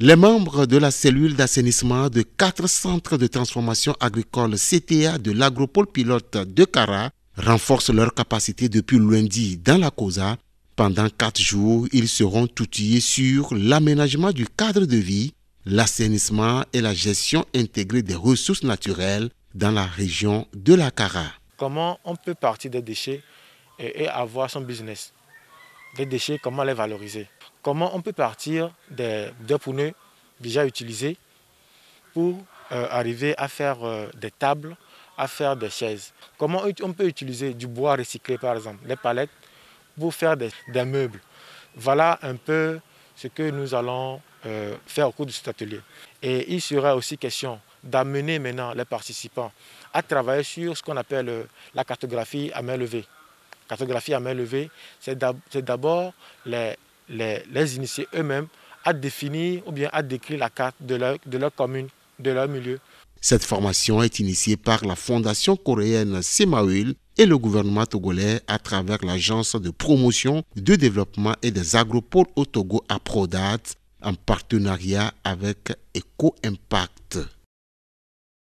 Les membres de la cellule d'assainissement de quatre centres de transformation agricole CTA de l'agropole pilote de Cara renforcent leur capacité depuis lundi dans la COSA. Pendant quatre jours, ils seront outillés sur l'aménagement du cadre de vie, l'assainissement et la gestion intégrée des ressources naturelles dans la région de la Cara. Comment on peut partir des déchets et avoir son business Des déchets, comment les valoriser comment on peut partir des, deux pneus déjà utilisés pour euh, arriver à faire euh, des tables, à faire des chaises. Comment on peut utiliser du bois recyclé, par exemple, les palettes, pour faire des, meubles. Voilà un peu ce que nous allons euh, faire au cours de cet atelier. Et il sera aussi question d'amener maintenant les participants à travailler sur ce qu'on appelle la cartographie à main levée. Cartographie à main levée, c'est d'abord les les, les initiés eux-mêmes à définir ou bien à décrire la carte de leur, de leur commune, de leur milieu. Cette formation est initiée par la fondation coréenne Semaul et le gouvernement togolais à travers l'agence de promotion, de développement et des agropoles au Togo à Prodat en partenariat avec Eco Impact.